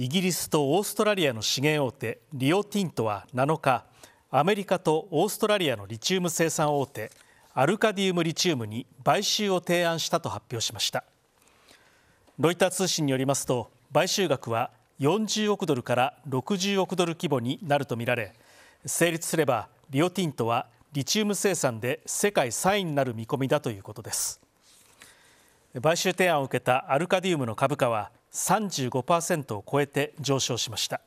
イギリスとオーストラリアの資源大手リオティントは7日アメリカとオーストラリアのリチウム生産大手アルカディウムリチウムに買収を提案したと発表しましたロイター通信によりますと買収額は40億ドルから60億ドル規模になるとみられ成立すればリオティントはリチウム生産で世界3位になる見込みだということです買収提案を受けたアルカディウムの株価は35%を超えて上昇しました。